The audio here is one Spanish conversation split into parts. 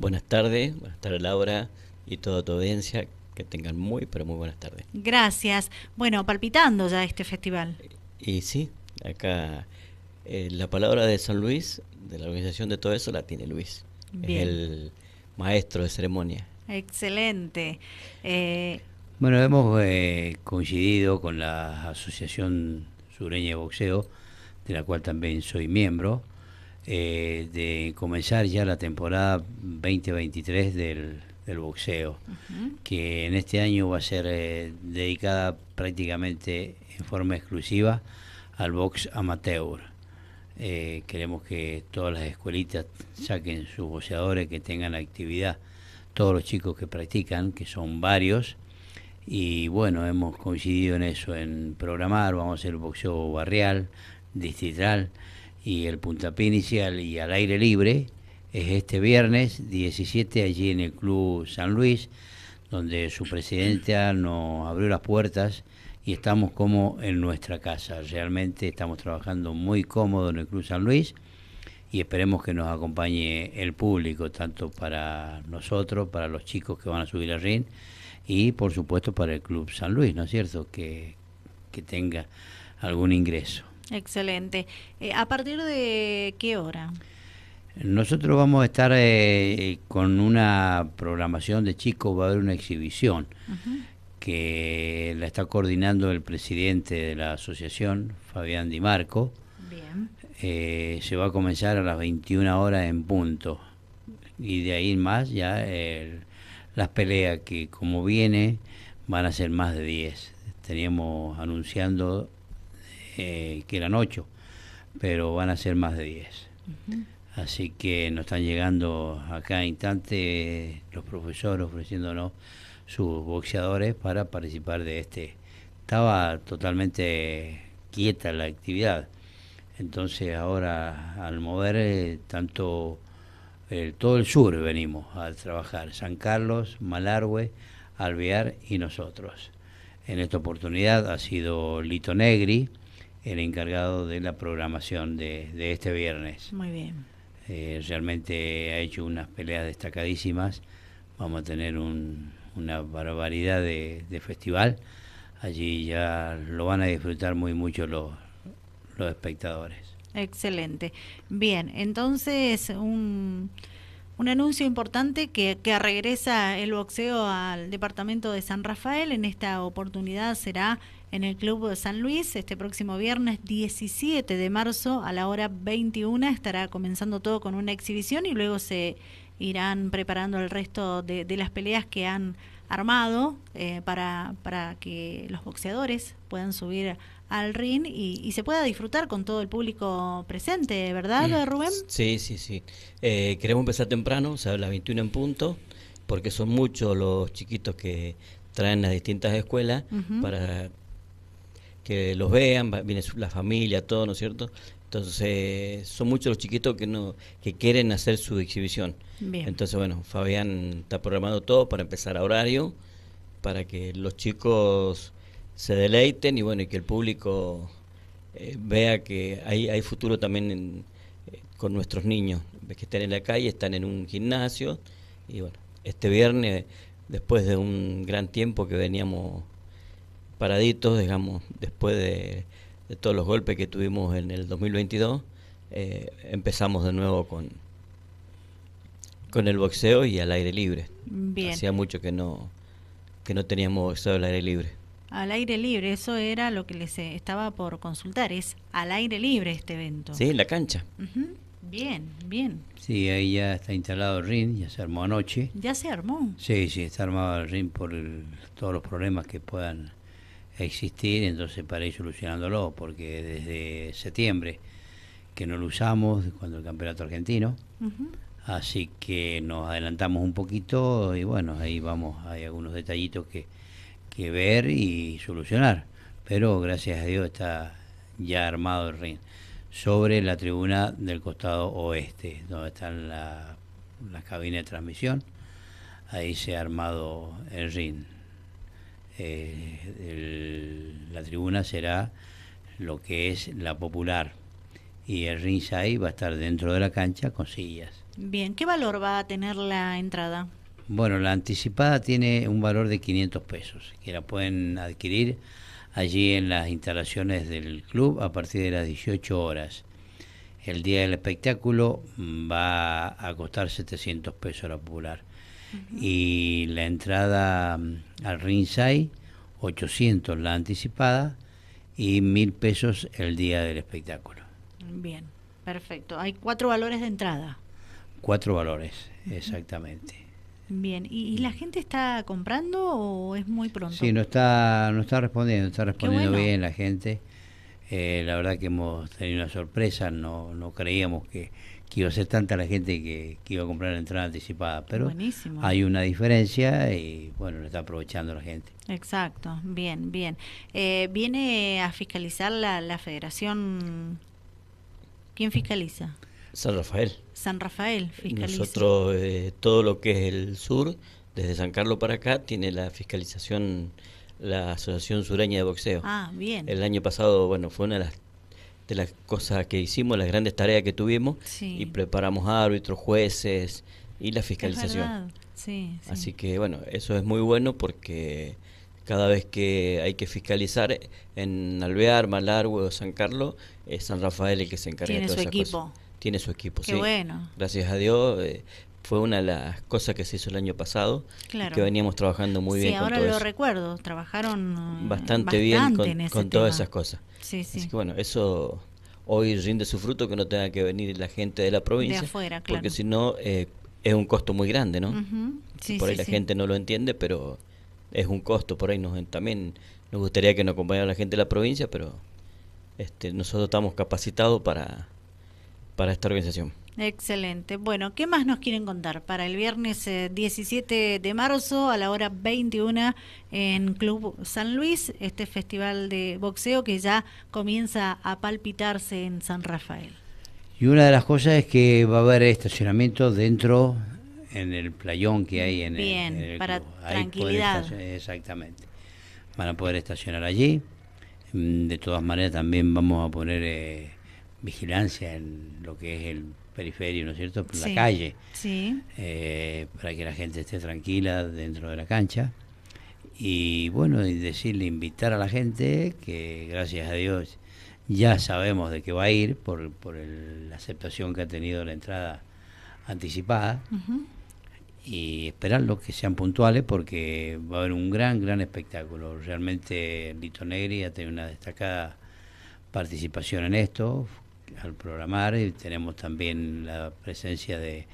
Buenas tardes, buenas tardes Laura y toda tu audiencia. Que tengan muy, pero muy buenas tardes. Gracias. Bueno, palpitando ya este festival. Y sí, acá eh, la palabra de San Luis, de la organización de todo eso, la tiene Luis. Es el maestro de ceremonia. Excelente. Eh, bueno, hemos eh, coincidido con la Asociación Sureña de Boxeo, de la cual también soy miembro eh, de comenzar ya la temporada 2023 del, boxeo, que en este año va a ser eh, dedicada prácticamente en forma exclusiva al box amateur. Eh, queremos que todas las escuelitas saquen sus boxeadores, que tengan actividad, todos los chicos que practican, que son varios, y bueno, hemos coincidido en eso, en programar, vamos a hacer boxeo barrial, distrital, y el puntapié inicial y al aire libre es este viernes 17 allí en el Club San Luis, donde su presidenta nos abrió las puertas y estamos como en nuestra casa. Realmente estamos trabajando muy cómodo en el Club San Luis y esperemos que nos acompañe el público, tanto para nosotros, para los chicos que van a subir al ring y por supuesto para el Club San Luis, ¿no es cierto? Que, que tenga algún ingreso. Excelente. Eh, ¿A partir de qué hora? Nosotros vamos a estar eh, con una programación de chicos, va a haber una exhibición que la está coordinando el presidente de la asociación, Fabián Di Marco. Bien. Eh, se va a comenzar a las 21 horas en punto y de ahí más ya las peleas que como viene van a ser más de 10. Teníamos anunciando eh, que eran ocho, pero van a ser más de diez. Así que nos están llegando a cada instante los profesores ofreciéndonos sus boxeadores para participar de este. Estaba totalmente quieta la actividad. Entonces ahora al mover eh, tanto todo el sur venimos a trabajar, San Carlos, Malargüe, Alvear y nosotros. En esta oportunidad ha sido Lito Negri, el encargado de la programación de, este viernes. Muy bien. Eh, realmente ha hecho unas peleas destacadísimas. Vamos a tener una barbaridad de, festival. Allí ya lo van a disfrutar muy mucho los, los espectadores. Excelente. Bien, entonces un, un anuncio importante que, que, regresa el boxeo al departamento de San Rafael. En esta oportunidad será en el Club San Luis. Este próximo viernes 17 de marzo a la hora 21 estará comenzando todo con una exhibición y luego se irán preparando el resto de, las peleas que han armado eh, para, para que los boxeadores puedan subir al ring y, se pueda disfrutar con todo el público presente, ¿verdad, mm. Rubén? Sí, sí, sí. Eh, queremos empezar temprano, o sea, a las 21 en punto, porque son muchos los chiquitos que traen las distintas escuelas para que los vean, viene la familia, todo, ¿no es cierto? Entonces, eh, son muchos los chiquitos que no que quieren hacer su exhibición. Entonces, bueno, Fabián está programando todo para empezar a horario, para que los chicos se deleiten y bueno, y que el público eh, vea que hay, hay futuro también eh, con nuestros niños, que están en la calle, están en un gimnasio y bueno, este viernes, después de un gran tiempo que veníamos paraditos, digamos, después de, todos los golpes que tuvimos en el 2022, eh, empezamos de nuevo con, con el boxeo y al aire libre. Bien. Hacía mucho que no, que no teníamos boxeo al aire libre. Al aire libre, eso era lo que les eh, estaba por consultar, es al aire libre este evento. Sí, en la cancha. Bien, bien. Sí, ahí ya está instalado el ring, ya se armó anoche. ¿Ya se armó? Sí, sí, está armado el ring por todos los problemas que puedan existir, entonces para ir solucionándolo, porque desde septiembre que no lo usamos, cuando el campeonato argentino, así que nos adelantamos un poquito y bueno, ahí vamos, hay algunos detallitos que, que ver y solucionar, pero gracias a Dios está ya armado el ring sobre la tribuna del costado oeste, donde están las cabinas de transmisión. Ahí se ha armado el ring. Eh, la tribuna será lo que es la popular y el ringside va a estar dentro de la cancha con sillas. Bien, ¿qué valor va a tener la entrada? Bueno, la anticipada tiene un valor de 500 pesos, que la pueden adquirir allí en las instalaciones del club a partir de las 18 horas. El día del espectáculo mm, va a costar 700 pesos la popular y la entrada mm, al Ringside, 800 la anticipada y mil pesos el día del espectáculo. Bien, perfecto. Hay cuatro valores de entrada. Cuatro valores, exactamente. Bien, ¿Y, la gente está comprando o es muy pronto? Sí, no está, no está respondiendo, está respondiendo bien la gente. Eh, la verdad que hemos tenido una sorpresa, no, no creíamos que, que iba a ser tanta la gente que, iba a comprar la entrada anticipada. Pero hay una diferencia y bueno, lo está aprovechando la gente. Exacto, bien, bien. Eh, ¿Viene a fiscalizar la, federación? ¿Quién fiscaliza? San Rafael. San Rafael fiscaliza. Nosotros, eh, todo lo que es el sur, desde San Carlos para acá, tiene la fiscalización la Asociación Sureña de Boxeo. Ah, bien. El año pasado, bueno, fue una de las las cosas que hicimos, las grandes tareas que tuvimos, y preparamos árbitros, jueces y la fiscalización. Así que bueno, eso es muy bueno porque cada vez que hay que fiscalizar en Alvear, Malargue o San Carlos, es San Rafael el que se encarga de todas esas equipo. Tiene su equipo, Qué bueno. Gracias a Dios, eh, fue una de las cosas que se hizo el año pasado que veníamos trabajando muy bien. Sí, ahora lo recuerdo, trabajaron eh, bastante, bien con, todas esas cosas. Sí, sí. Así que bueno, eso hoy rinde su fruto que no tenga que venir la gente de la provincia, porque si no eh, es un costo muy grande, ¿no? por ahí la gente no lo entiende, pero es un costo, por ahí nos también nos gustaría que nos acompañara la gente de la provincia, pero este, nosotros estamos capacitados para, para esta organización. Excelente. Bueno, ¿qué más nos quieren contar para el viernes 17 eh, de marzo a la hora 21 en Club San Luis, este festival de boxeo que ya comienza a palpitarse en San Rafael? Y una de las cosas es que va a haber estacionamiento dentro en el playón que hay en el, para tranquilidad. Exactamente. Van a poder estacionar allí. Mm, de todas maneras también vamos a poner eh, vigilancia en lo que es el periférico, ¿no es cierto?, por la calle, sí. Eh, para que la gente esté tranquila dentro de la cancha. Y bueno, decirle, invitar a la gente, que gracias a Dios ya sabemos de qué va a ir por, por la aceptación que ha tenido la entrada anticipada. Y esperarlos que sean puntuales porque va a haber un gran, gran espectáculo. Realmente Lito Negri ha tenido una destacada participación en esto, al programar. Y tenemos también la presencia de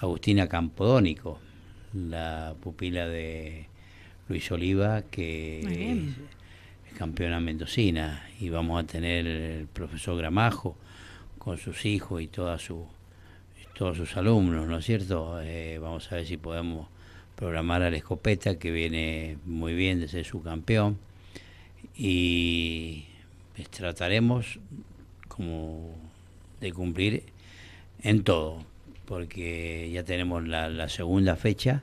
Agustina Campodónico, la pupila de Luis Oliva, que es, campeona mendocina. Y vamos a tener el profesor Gramajo con sus hijos y todos sus alumnos, ¿no es cierto? Eh, vamos a ver si podemos programar a la escopeta, que viene muy bien de ser su campeón. Y trataremos como de cumplir en todo, porque ya tenemos la, segunda fecha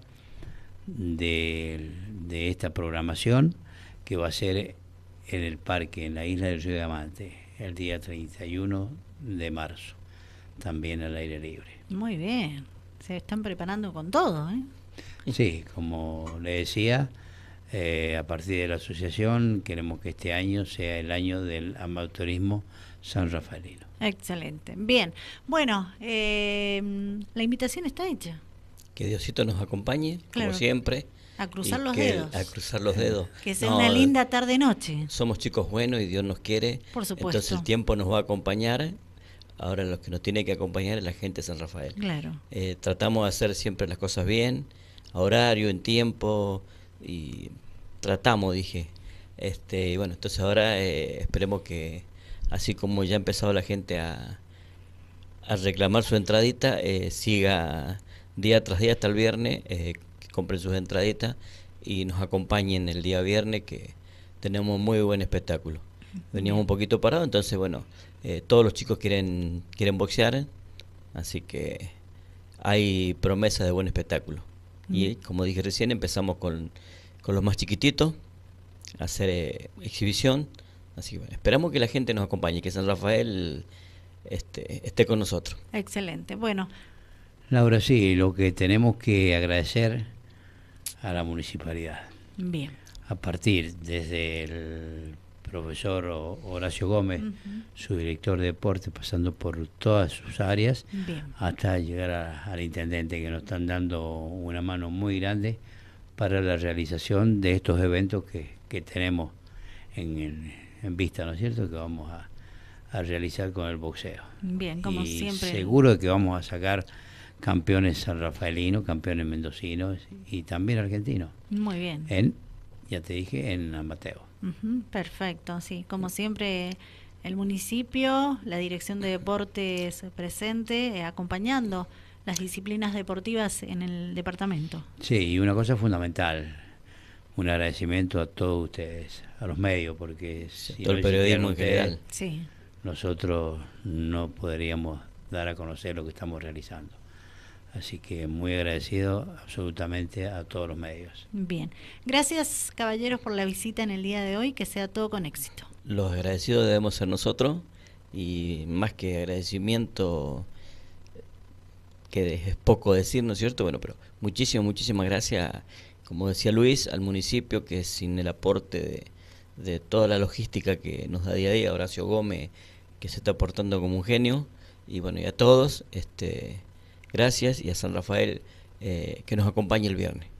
de, de, esta programación que va a ser en el parque, en la isla del Río de Amante, el día 31 de marzo, también al aire libre. Muy bien, se están preparando con todo. ¿eh? Sí, como le decía, eh, a partir de la asociación queremos que este año sea el año del amateurismo san rafaelino. Excelente. Bien. Bueno, eh, la invitación está hecha. Que Diosito nos acompañe, como siempre. A cruzar los dedos. Que sea una linda tarde-noche. Somos chicos buenos y Dios nos quiere. Por supuesto. Entonces el tiempo nos va a acompañar. Ahora lo que nos tiene que acompañar es la gente de San Rafael. Claro. Eh, tratamos de hacer siempre las cosas bien, a horario, en tiempo, y tratamos, dije. Este, y bueno, entonces ahora eh, esperemos que, así como ya ha empezado la gente a, a reclamar su entradita, eh, siga día tras día hasta el viernes, eh, que compren sus entraditas y nos acompañen el día viernes, que tenemos muy buen espectáculo. Veníamos un poquito parado entonces, bueno, todos los chicos quieren, quieren boxear, así que hay promesa de buen espectáculo. Y como dije recién, empezamos con, los más chiquititos, a hacer eh, exhibición. Así que bueno, esperamos que la gente nos acompañe, que San Rafael este, esté con nosotros. Excelente. Bueno. Laura, sí, lo que tenemos que agradecer a la municipalidad. Bien. A partir desde el profesor Horacio Gómez, su director de deporte, pasando por todas sus áreas, hasta llegar al intendente, que nos están dando una mano muy grande para la realización de estos eventos que, tenemos en, vista, ¿no es cierto?, que vamos a, realizar con el boxeo. Bien, como siempre. Seguro que vamos a sacar campeones sanrafaelinos, campeones mendocinos y también argentinos. Muy bien. En, ya te dije, en Amateo perfecto, sí. Como siempre, el municipio, la dirección de deportes presente, eh, acompañando las disciplinas deportivas en el departamento. Sí, y una cosa fundamental, un agradecimiento a todos ustedes, a los medios, porque si todo el periodismo en general, nosotros no podríamos dar a conocer lo que estamos realizando. Así que muy agradecido absolutamente a todos los medios. Bien, gracias caballeros por la visita en el día de hoy, que sea todo con éxito. Los agradecidos debemos ser nosotros y más que agradecimiento, que es poco decir, ¿no es cierto? Bueno, pero muchísimas, muchísimas gracias, como decía Luis, al municipio que sin el aporte de, toda la logística que nos da día a día, Horacio Gómez, que se está aportando como un genio, y bueno, y a todos, este Gracias y a San Rafael eh, que nos acompañe el viernes.